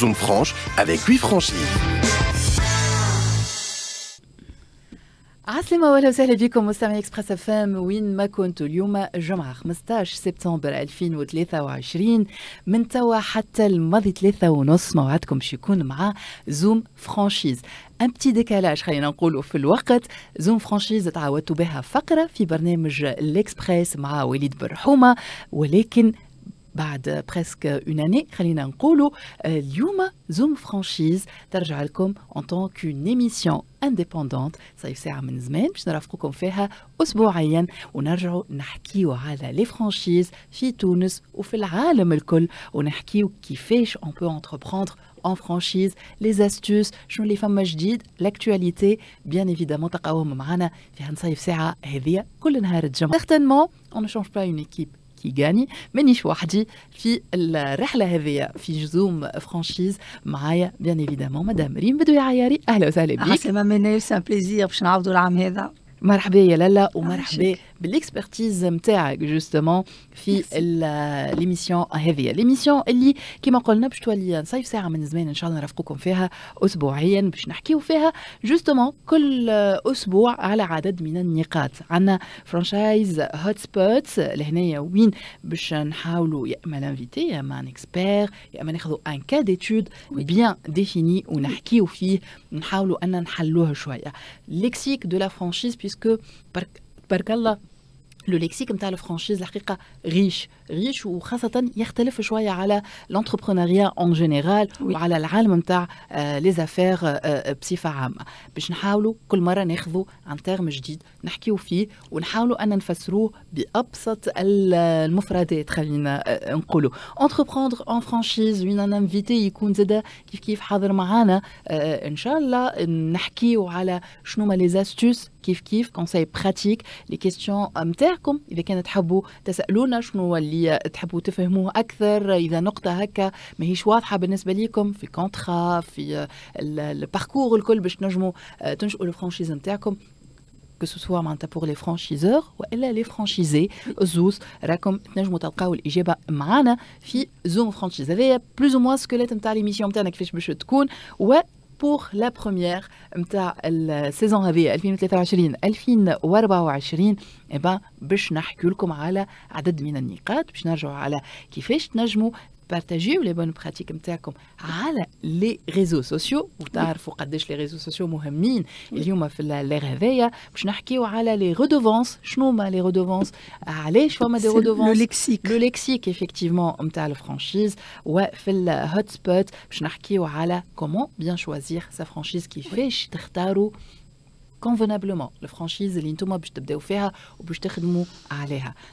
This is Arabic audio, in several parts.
Zoom Franche avec 8 franchises. عسلامة وأهلا وسهلا بكم مستمعي اكسبريس اف ام وين ما كنتوا اليوم جمعة 15 سبتمبر 2023 من توا حتى الماضي ثلاثة ونص موعدكم باش يكون مع زوم فرانشيز ان بتي ديكالاج خلينا نقولوا في الوقت زوم فرانشيز تعودتوا بها فقرة في برنامج الإكسبرس مع وليد برحومة ولكن بعد presque une année. خلينا نقولوا اليوم زوم فرانشيز ترجع لكم en tant كون من باش فيها ونرجعوا على لي فرانشيز في تونس وفي العالم الكل كيفاش en franchise, les astuces, شنو les femmes l'actualité, bien évidemment معنا في ساعة كل نهار الجمعة. Certainement, on ne change pas une équipe كيغاني مانيش وحدي في الرحله هذه في جزوم فرانشيز معايا بيان ايفيدامون مدام ريم بدوي عياري اهلا وسهلا بك عسلامه منال سان بليزير باش نعاودوا العام هذا مرحبا يا لالا ومرحبا l'expertise نتاعك justement في l'émission هذه l'émission اللي ma قلنا باش تولي نصيف ساعه من زمان ان شاء الله نرافقكم فيها اسبوعيا باش justement لو ليكسيك نتاع الفرانشيز الحقيقه ريش ريش وخاصه يختلف شويه على لونتربرونيا اون جينيرال وعلى العالم نتاع لي زافير بصفه عامه باش نحاولوا كل مره ناخذوا عن تيرم جديد نحكيوا فيه ونحاولوا ان نفسروه بابسط المفردات خلينا آه، آه، نقولوا اونتربروندر اون فرانشيز وين انا انفيتي يكون زاده كيف كيف حاضر معانا آه، ان شاء الله نحكيوا على شنو ما لي استوس كيف كيف كونساي براتيك لي كيستيون معكم اذا كان تحبوا تسالونا شنو اللي تحبوا تفهموه اكثر اذا نقطه هكا ماهيش واضحه بالنسبه ليكم في كونترا في الباركور الكل باش تنجموا آه، تنشئوا الفرانشيز نتاعكم que ce soit معناتها pour les franchiseurs والا لي فرانشيزي الزوز راكم تنجموا تلقاو الاجابه معانا في زوم فرانشيز هذايا بلوز او موان سكولات نتاع ليميسيون نتاعنا كيفاش باش تكون و pour لا بروميير نتاع السيزون هذه 2023 2024 باش نحكي لكم على عدد من النقاط باش نرجعوا على كيفاش تنجموا partager les bonnes pratiques comme ah, les réseaux sociaux ou t'as les réseaux sociaux il les réveils hein. les redevances les redevances ah, des redevances le lexique le lexique effectivement la franchise ouais le hotspot comment bien choisir sa franchise qui fait convenablement le franchise faire ou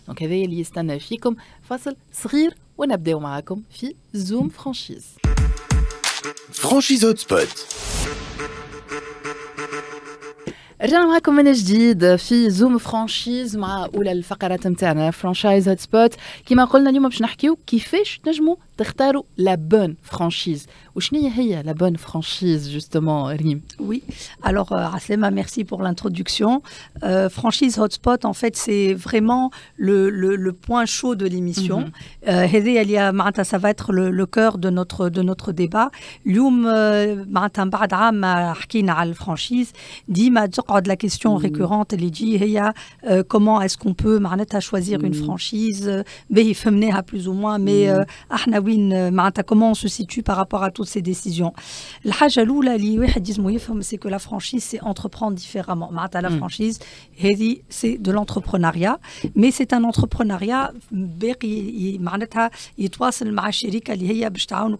donc comme facile ونبداو معاكم في زوم فرانشيز فرانشيز هوت رجعنا معكم من جديد في زوم فرانشيز مع اولى الفقرات نتاعنا فرانشايز هوت سبوت كما قلنا اليوم باش نحكيو كيفاش تنجموا la bonne franchise. وشنو هي la bonne franchise justement Rime Oui. Alors euh, Aslema, merci pour l'introduction. Euh, franchise hotspot en fait c'est vraiment le, point chaud de l'émission. Mhm. Euh, Hedi Alia ça va être le, cœur de notre de notre débat. اليوم معناتها من بعد عام franchise. dit, الفرانشيز ديما la question mhm. récurrente اللي تجي هي comment est-ce qu'on peut à choisir une mhm. franchise Mais il mener à plus ou moins mais احنا euh, comment on se situe par rapport à toutes ces décisions c'est que la franchise c'est entreprendre différemment la hmm. franchise c'est de l'entrepreneuriat mais c'est un entrepreneuriat et toi le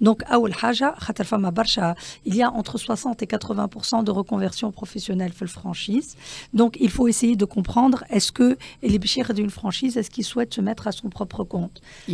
donc il y a entre 60 et 80% de reconversion professionnelle franchise donc il faut essayer de comprendre est-ce que les d'une franchise est-ce qu'il souhaite se mettre à son propre compte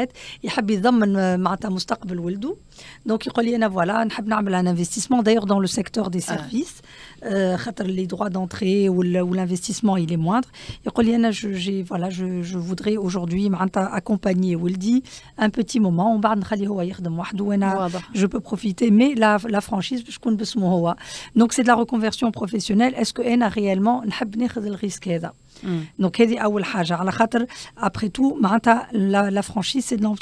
الريتريت يحب يضمن معناتها مستقبل ولده دونك يقول لي انا فوالا نحب نعمل ان انفستيسمون دايور دون لو سيكتور دي سيرفيس خاطر لي droits d'entrée ou l'investissement il est moindre. Il voilà, je, je voudrais aujourd'hui accompagner ولدي un petit moment. On va je peux profiter, mais la, la franchise, je compte Donc c'est de la reconversion professionnelle. Est-ce que Anna réellement le risque hmm. Donc, après tout, la, la franchise, سي دو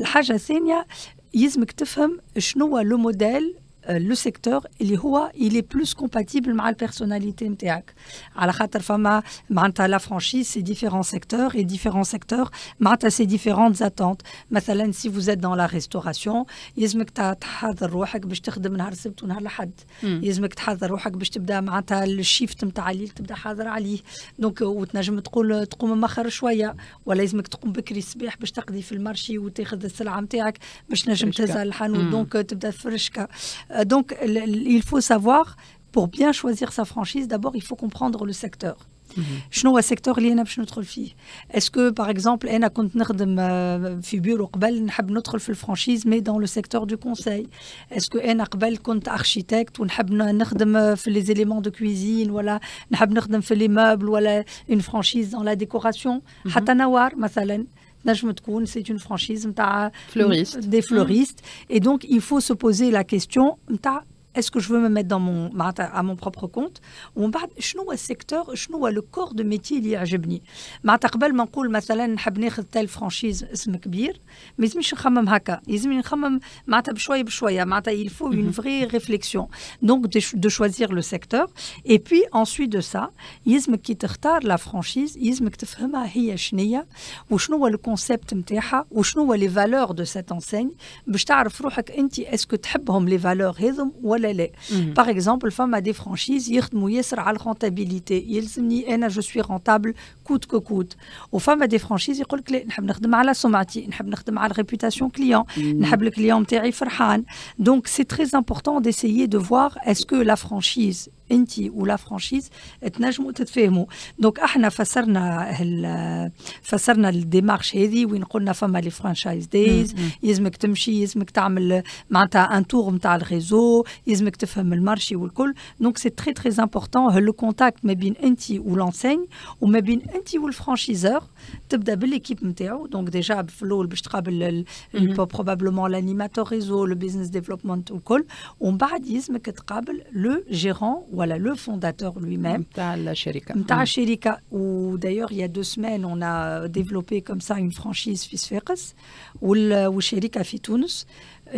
الحاجه الثانيه يلزمك تفهم شنو لو موديل لو سيكتور اللي هو اللي بلوس كومباتيبل مع البيرسوناليتي نتاعك على خاطر فما معناتها لا فرانشيز سي ديفيرون سيكتور اي ديفيرون سيكتور معناتها سي ديفيرونت زاتونت مثلا سي فوز ات دون لا ريستوراسيون يلزمك تحضر روحك باش تخدم نهار السبت ونهار الاحد يلزمك تحضر روحك باش تبدا معناتها الشيفت نتاع الليل تبدا حاضر عليه دونك وتنجم تقول تقوم مأخر شويه ولا يلزمك تقوم بكري الصباح باش تقضي في المارشي وتاخذ السلعه نتاعك باش نجم تهزها الحانوت دونك تبدا فرشكه Euh, donc, il faut savoir, pour bien choisir sa franchise, d'abord, il faut comprendre le secteur. Je suis le secteur est notre Est-ce que, par exemple, je suis un secteur qui est notre franchise, mais dans le secteur du conseil Est-ce que je suis un architecte ou je suis un les éléments de cuisine ou je suis un les meubles ou une franchise dans la décoration mhm. Hatanawar, mm c'est une franchise, des fleuristes. Mmh. Et donc, il faut se poser la question, est-ce que je veux me mettre dans mon, bah, à mon propre compte Ou on parle, nous, le secteur, je le corps de métier il y a le corps de franchise, ne pas Mais je suis dans le corps de métier. Je Il faut une mhm. vraie réflexion. Donc, de choisir le secteur. Et puis, ensuite de ça, je qui la franchise. Je le le concept de la franchise. Ou les valeurs de cette enseigne. Je ce que les valeurs Ou par exemple, femme à des franchises, il sera rentabilité. Il se dit, je suis rentable, coûte que coûte. les femmes à des franchises, il dit, à la réputation client, le client Donc, c'est très important d'essayer de voir est-ce que la franchise انت ولا فرانشيز تنجموا تتفاهموا دونك احنا فسرنا فسرنا الديمارش هذه وين قلنا فما لي فرانشايز دايز يلزمك تمشي يلزمك تعمل معناتها ان تور نتاع الريزو يلزمك تفهم المارشي والكل دونك سي تري تري امبورطون لو كونتاكت ما بين انت والانسيني وما بين انت والفرانشيزور تبدا بالليكيب نتاعو دونك ديجا في الاول باش تقابل بروبابلومون لانيماتور ريزو لو بيزنس ديفلوبمنت والكل ومن بعد يلزمك تقابل لو جيرون voilà le fondateur lui-même. Ou mm. d'ailleurs, il y a deux semaines, on a euh, développé comme ça une franchise Fisferes, ou Sherika Fitouns.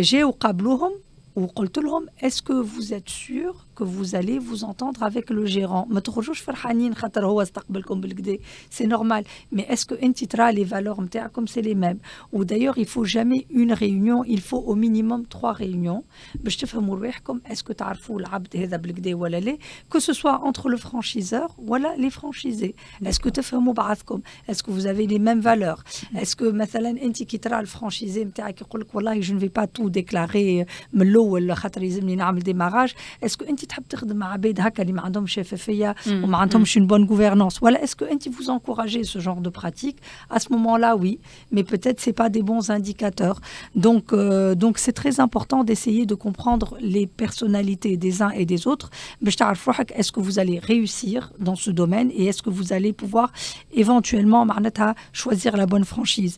J'ai au Kablouhom, ou est-ce que vous êtes sûr que vous allez vous entendre avec le gérant. à comme le C'est normal. Mais est-ce que انت les valeurs comme c'est les mêmes Ou d'ailleurs, il faut jamais une réunion, il faut au minimum trois réunions fais mourir comme est-ce que tu ou Que ce soit entre le franchiseur ولا les franchisés. Est-ce que تفهموا comme Est-ce que vous avez les mêmes valeurs Est-ce que مثلا انت franchisé, ترى الفرانشيزي نتاعك يقول je ne vais pas tout déclarer من euh, démarrage Est-ce que est-ce une bonne gouvernance est-ce que vous encouragez ce genre de pratique à ce moment-là oui mais peut-être c'est pas des bons indicateurs donc euh, donc c'est très important d'essayer de comprendre les personnalités des uns et des autres est-ce que vous allez réussir dans ce domaine et est-ce que vous allez pouvoir éventuellement choisir la bonne franchise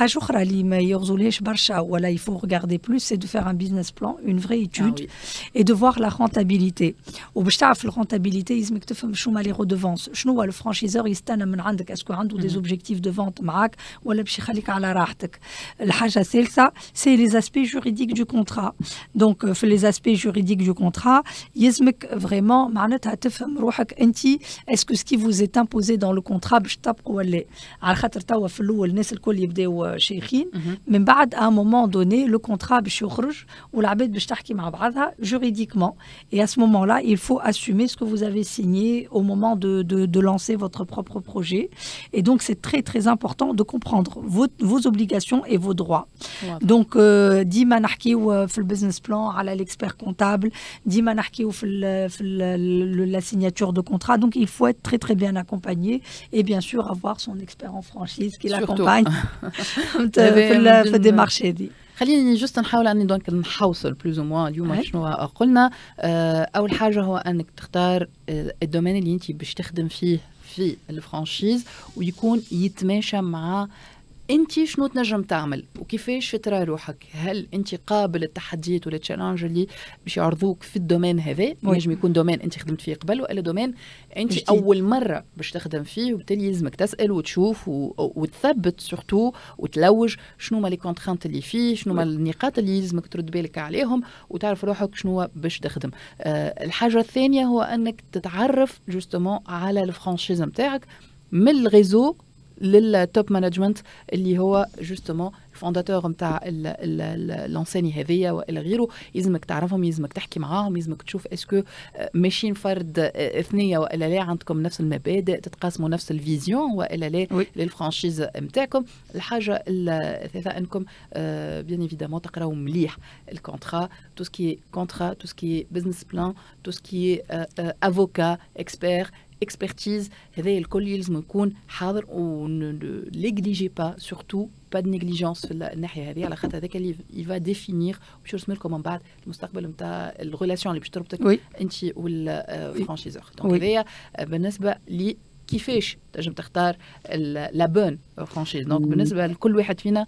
il faut regarder plus c'est de faire un business plan une vraie ah étude et de voir la rentabilité الرونتابيليتي وباش تعرف الرونتابيليتي لازمك تفهم شو هما لي رودوفونس شنو هو الفرانشيزور يستنى من عندك اسكو عنده دي زوبجيكتيف دو فونت معاك ولا باش يخليك على راحتك الحاجه الثالثه سي لي اسبي جوريديك دو كونترا دونك في لي اسبي جوريديك دو كونترا يلزمك فريمون معناتها تفهم روحك انت اسكو سكي فوز امبوزي دون لو كونترا باش تطبقوا ولا على خاطر توا في الاول الناس الكل يبداو شيخين من بعد ان مومون دوني لو كونترا باش يخرج والعباد باش تحكي مع بعضها جوريديكمون اي ce moment-là, il faut assumer ce que vous avez signé au moment de, de, lancer votre propre projet. Et donc, c'est très, très important de comprendre vos, vos obligations et vos droits. Donc, euh, Donc, Manarki ou euh, le business plan, à l'expert comptable, dit Manarki ou euh, la signature de contrat. Donc, il faut être très, très bien accompagné et bien sûr avoir son expert en franchise qui l'accompagne. des marchés. خليني جست نحاول اني دونك نحوصل بلوز او موان اليوم شنو قلنا آه، اول حاجه هو انك تختار آه، الدومين اللي انت باش تخدم فيه في الفرانشيز ويكون يتماشى مع انت شنو تنجم تعمل وكيفاش ترى روحك هل انت قابل التحديات والتشالنج اللي باش يعرضوك في الدومين هذا ينجم يكون دومين انت خدمت فيه قبل والا دومين انت جديد. اول مره باش تخدم فيه وبالتالي لازمك تسال وتشوف و... وتثبت سورتو وتلوج شنو ما لي كونترانت اللي فيه شنو ما النقاط اللي لازمك ترد بالك عليهم وتعرف روحك شنو باش تخدم أه الحاجه الثانيه هو انك تتعرف جوستومون على الفرانشيز نتاعك من الريزو للتوب مانجمنت اللي هو جوستومون فونداتور نتاع لونسيني هذيا والى غيره يلزمك تعرفهم يلزمك تحكي معاهم يلزمك تشوف اسكو آه، ماشيين فرد آه، اثنيه والا لا عندكم نفس المبادئ تتقاسموا نفس الفيزيون والا لا للفرانشيز نتاعكم الحاجه الثالثه انكم بيان آه، ايفيدامون تقراو مليح الكونترا تو سكي كونترا تو سكي بزنس بلان تو سكي افوكا اكسبير اكسبرتيز هذا الكل يلزم يكون حاضر ونيجليجي با سورتو با دو نيجليجونس في الناحيه هذه على خاطر هذاك اللي يفا ديفينير باش يرسم لكم من بعد المستقبل نتاع الغولاسيون اللي باش تربطك انت والفرانشيزور دونك هذايا بالنسبه لي كيفاش تنجم تختار لا بون فرانشيز دونك بالنسبه لكل واحد فينا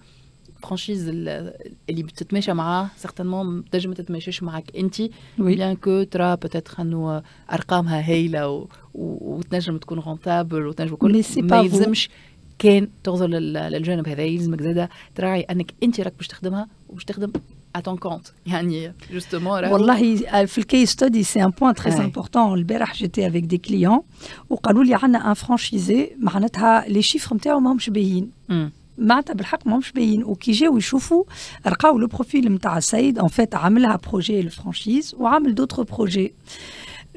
فرانشيز اللي بتتماشى معاه سيغتانمون تنجم ما تتماشاش معاك انت بيان كو ترى بتاتر انه ارقامها هايله وتنجم تكون رونتابل وتنجم كل ما يلزمش كان تغزر للجانب هذا يلزمك زاده تراعي انك انت راك باش تخدمها وباش تخدم اتون كونت يعني جوستومون والله آه، في الكي ستادي سي ان بوان تري امبورتون البارح جيتي افيك دي كليون وقالوا لي عندنا ان فرانشيزي معناتها لي شيفر نتاعو ماهمش باهيين معناتها بالحق ماهمش باين وكي جاو يشوفوا لقاو لو بروفيل نتاع السيد ان فات عملها بروجي الفرانشيز وعمل دوتر بروجي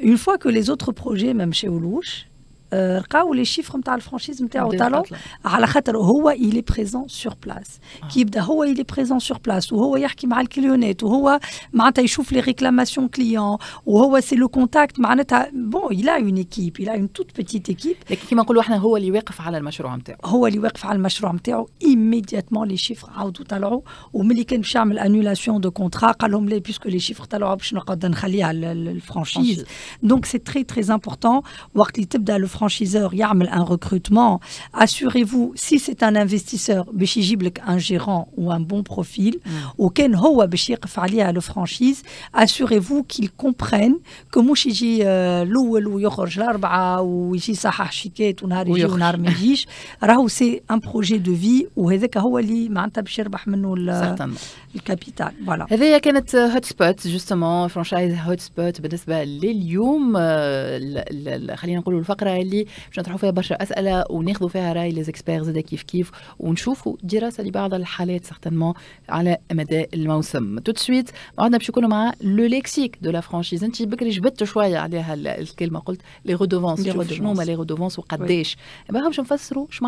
اون فوا كو لي زوتر بروجي ما مشاولوش لقاو لي شيفر نتاع الفرانشيز نتاعو طلعوا على خاطر هو الي بريزون سور بلاس كي يبدا هو الي بريزون سور بلاس وهو يحكي مع الكليونات وهو معناتها يشوف لي ريكلاماسيون كليون وهو سي لو كونتاكت معناتها بون إلا اون ايكيب إلا اون توت بتيت ايكيب لكن كيما نقولوا احنا هو اللي واقف على المشروع نتاعو هو اللي واقف على المشروع نتاعو ايميدياتمون لي شيفر عاودوا طلعوا وملي كان باش يعمل انولاسيون دو كونترا قال لهم لي بيسكو لي شيفر طلعوا باش نقعد نخليها الفرانشيز دونك سي تري تري امبورتون وقت اللي تبدا الفرانشيز franchiseur yarmel un recrutement, assurez-vous si c'est un investisseur, un gérant ou un bon profil, mm. ou ken howa bichir fali à la franchise, assurez-vous qu'il comprennent que mouchiji euh, l'ouel ou yokhorj l'arba ou ici sahachiket ou nari ou narmedij, raou c'est un projet de vie ou hezek ahouali manta bichir bahmenou euh, le capital. Voilà. Et eh il y euh, hotspot, justement, franchise hotspot, ben c'est l'élium, l'alien koulou le اللي باش نطرحوا فيها برشا اسئله وناخذوا فيها راي ليزيكسبير زاد كيف كيف ونشوفوا دراسه لبعض الحالات سيغتانمون على مدى الموسم تو سويت عندنا باش يكونوا مع لو ليكسيك دو لا فرانشيز انت بكري جبدت شويه عليها الكلمه قلت لي غودوفونس شنو هما لي غودوفونس وقداش باش نفسروا